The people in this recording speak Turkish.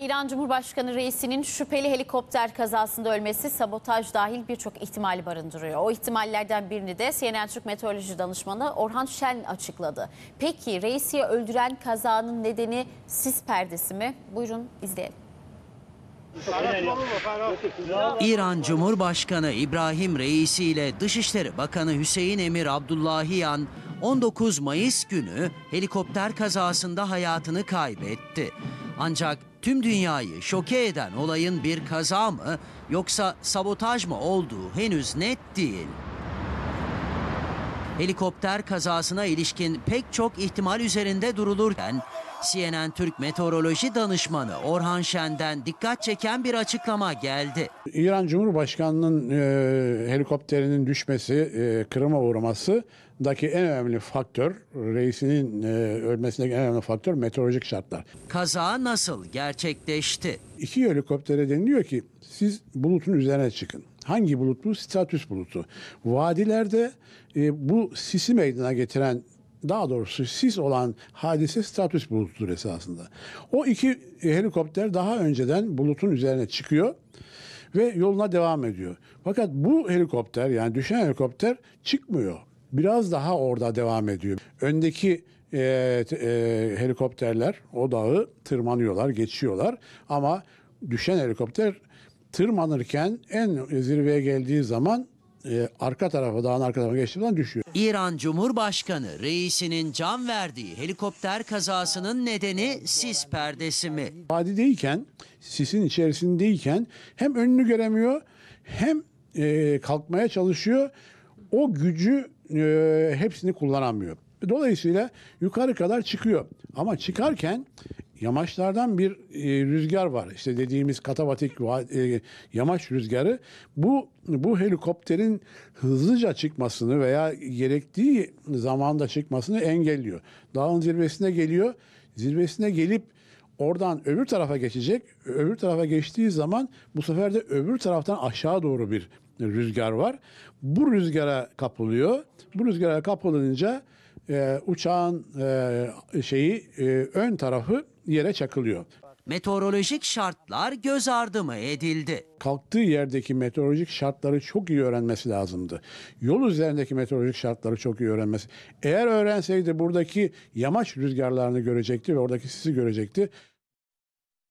İran Cumhurbaşkanı reisinin şüpheli helikopter kazasında ölmesi sabotaj dahil birçok ihtimali barındırıyor. O ihtimallerden birini de CNN Türk Meteoroloji Danışmanı Orhan Şen açıkladı. Peki reisi öldüren kazanın nedeni sis perdesi mi? Buyurun izleyelim. İran Cumhurbaşkanı İbrahim Reisi ile Dışişleri Bakanı Hüseyin Emir Abdullahiyan 19 Mayıs günü helikopter kazasında hayatını kaybetti. Ancak tüm dünyayı şoke eden olayın bir kaza mı yoksa sabotaj mı olduğu henüz net değil helikopter kazasına ilişkin pek çok ihtimal üzerinde durulurken CNN Türk Meteoroloji Danışmanı Orhan Şen'den dikkat çeken bir açıklama geldi. İran Cumhurbaşkanı'nın e, helikopterinin düşmesi, e, kırıma uğraması en önemli faktör, reisinin e, ölmesindeki en önemli faktör meteorolojik şartlar. Kaza nasıl gerçekleşti? İki helikoptere deniliyor ki siz bulutun üzerine çıkın. Hangi bulut bu? Statüs bulutu. Vadilerde e, bu sisi meydana getiren daha doğrusu sis olan hadise statüs bulutudur esasında. O iki e, helikopter daha önceden bulutun üzerine çıkıyor ve yoluna devam ediyor. Fakat bu helikopter yani düşen helikopter çıkmıyor. Biraz daha orada devam ediyor. Öndeki e, e, helikopterler o dağı tırmanıyorlar, geçiyorlar ama düşen helikopter tırmanırken en zirveye geldiği zaman e, arka tarafa dağın arka tarafına geçtiği zaman düşüyor. İran Cumhurbaşkanı reisinin can verdiği helikopter kazasının nedeni sis perdesi mi? Vadideyken, sisin içerisindeyken hem önünü göremiyor hem e, kalkmaya çalışıyor. O gücü e, hepsini kullanamıyor. Dolayısıyla yukarı kadar çıkıyor. Ama çıkarken yamaçlardan bir e, rüzgar var. İşte dediğimiz katabatik e, yamaç rüzgarı. Bu bu helikopterin hızlıca çıkmasını veya gerektiği zamanda çıkmasını engelliyor. Dağın zirvesine geliyor. Zirvesine gelip oradan öbür tarafa geçecek. Öbür tarafa geçtiği zaman bu sefer de öbür taraftan aşağı doğru bir rüzgar var. Bu rüzgara kapılıyor. Bu rüzgara kapılınca e, uçağın e, şeyi e, ön tarafı yere çakılıyor. Meteorolojik şartlar göz ardı mı edildi? Kalktığı yerdeki meteorolojik şartları çok iyi öğrenmesi lazımdı. Yol üzerindeki meteorolojik şartları çok iyi öğrenmesi. Eğer öğrenseydi buradaki yamaç rüzgarlarını görecekti ve oradaki sisi görecekti.